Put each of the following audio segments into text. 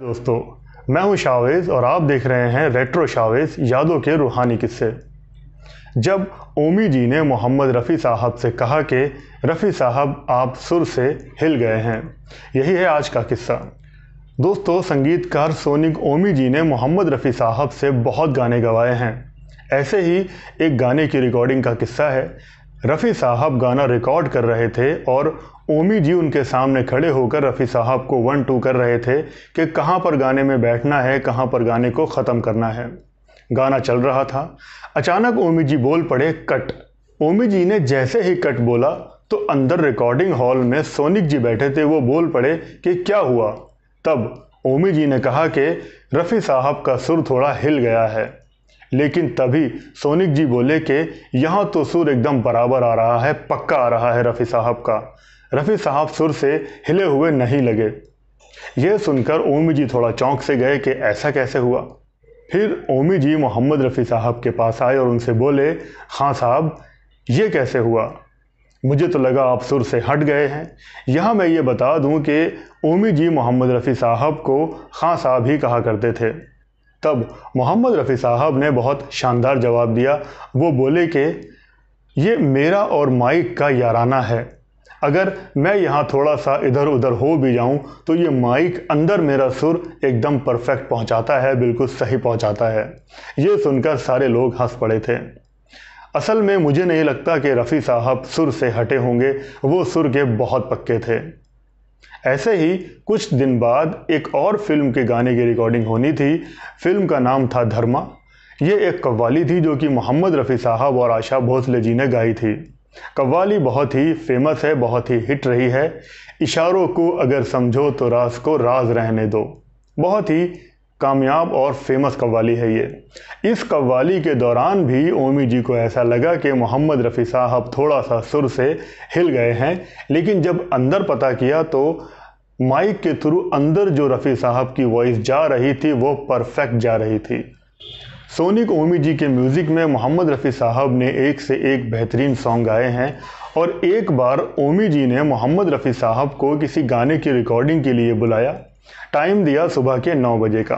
दोस्तों मैं हूं शावेज़ और आप देख रहे हैं रेट्रो शावेज़ यादों के रूहानी किस्से जब ओमी जी ने मोहम्मद रफ़ी साहब से कहा कि रफ़ी साहब आप सुर से हिल गए हैं यही है आज का किस्सा दोस्तों संगीतकार सोनिक ओमी जी ने मोहम्मद रफ़ी साहब से बहुत गाने गवाए हैं ऐसे ही एक गाने की रिकॉर्डिंग का किस्सा है रफ़ी साहब गाना रिकॉर्ड कर रहे थे और ओमी जी उनके सामने खड़े होकर रफ़ी साहब को वन टू कर रहे थे कि कहाँ पर गाने में बैठना है कहाँ पर गाने को ख़त्म करना है गाना चल रहा था अचानक ओमी जी बोल पड़े कट ओमी जी ने जैसे ही कट बोला तो अंदर रिकॉर्डिंग हॉल में सोनिक जी बैठे थे वो बोल पड़े कि क्या हुआ तब ओमी जी ने कहा कि रफ़ी साहब का सुर थोड़ा हिल गया है लेकिन तभी सोनिक जी बोले कि यहाँ तो सुर एकदम बराबर आ रहा है पक्का आ रहा है रफ़ी साहब का रफ़ी साहब सुर से हिले हुए नहीं लगे यह सुनकर ओमी जी थोड़ा चौंक से गए कि ऐसा कैसे हुआ फिर ओमी जी मोहम्मद रफ़ी साहब के पास आए और उनसे बोले हाँ साहब ये कैसे हुआ मुझे तो लगा आप सुर से हट गए हैं यहाँ मैं ये बता दूँ कि ओमी जी मोहम्मद रफ़ी साहब को खां हाँ साहब ही कहा करते थे तब मोहम्मद रफ़ी साहब ने बहुत शानदार जवाब दिया वो बोले कि ये मेरा और माइक का याराना है अगर मैं यहाँ थोड़ा सा इधर उधर हो भी जाऊँ तो ये माइक अंदर मेरा सुर एकदम परफेक्ट पहुँचाता है बिल्कुल सही पहुँचाता है ये सुनकर सारे लोग हंस पड़े थे असल में मुझे नहीं लगता कि रफ़ी साहब सुर से हटे होंगे वो सुर के बहुत पक्के थे ऐसे ही कुछ दिन बाद एक और फिल्म के गाने की रिकॉर्डिंग होनी थी फिल्म का नाम था धर्मा ये एक कव्वाली थी जो कि मोहम्मद रफ़ी साहब और आशा भोसले जी ने गाई थी कव्वाली बहुत ही फेमस है बहुत ही हिट रही है इशारों को अगर समझो तो रास को राज रहने दो बहुत ही कामयाब और फेमस कव्वाली है ये इस कव्वाली के दौरान भी ओमी जी को ऐसा लगा कि मोहम्मद रफ़ी साहब थोड़ा सा सुर से हिल गए हैं लेकिन जब अंदर पता किया तो माइक के थ्रू अंदर जो रफ़ी साहब की वॉइस जा रही थी वो परफेक्ट जा रही थी सोनिक ओमी जी के म्यूज़िक में मोहम्मद रफ़ी साहब ने एक से एक बेहतरीन सॉन्ग गाए हैं और एक बार ओमी जी ने मोहम्मद रफ़ी साहब को किसी गाने की रिकॉर्डिंग के लिए बुलाया टाइम दिया सुबह के नौ बजे का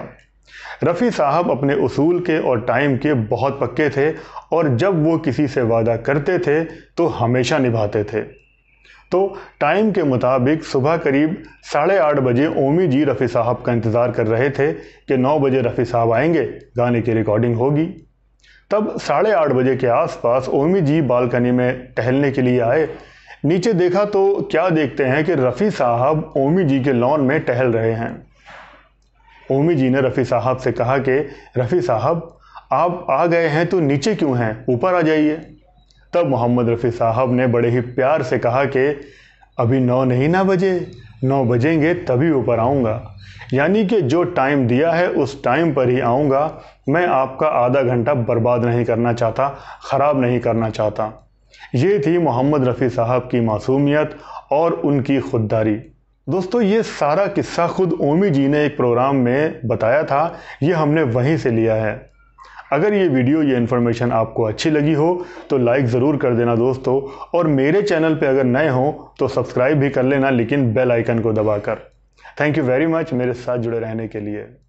रफ़ी साहब अपने उसूल के और टाइम के बहुत पक्के थे और जब वो किसी से वादा करते थे तो हमेशा निभाते थे तो टाइम के मुताबिक सुबह करीब साढ़े आठ बजे ओमी जी रफ़ी साहब का इंतज़ार कर रहे थे कि नौ बजे रफ़ी साहब आएंगे गाने की रिकॉर्डिंग होगी तब साढ़े आठ बजे के आसपास ओमी जी बालकनी में टहलने के लिए आए नीचे देखा तो क्या देखते हैं कि रफ़ी साहब ओमी जी के लॉन में टहल रहे हैं ओमी जी ने रफ़ी साहब से कहा कि रफ़ी साहब आप आ गए हैं तो नीचे क्यों हैं ऊपर आ जाइए तब मोहम्मद रफ़ी साहब ने बड़े ही प्यार से कहा कि अभी नौ नहीं ना बजे नौ बजेंगे तभी ऊपर आऊँगा यानी कि जो टाइम दिया है उस टाइम पर ही आऊँगा मैं आपका आधा घंटा बर्बाद नहीं करना चाहता ख़राब नहीं करना चाहता ये थी मोहम्मद रफ़ी साहब की मासूमियत और उनकी खुददारी दोस्तों ये सारा किस्सा खुद ओमी जी ने एक प्रोग्राम में बताया था ये हमने वहीं से लिया है अगर ये वीडियो ये इन्फॉर्मेशन आपको अच्छी लगी हो तो लाइक ज़रूर कर देना दोस्तों और मेरे चैनल पे अगर नए हो तो सब्सक्राइब भी कर लेना लेकिन बेल आइकन को दबाकर थैंक यू वेरी मच मेरे साथ जुड़े रहने के लिए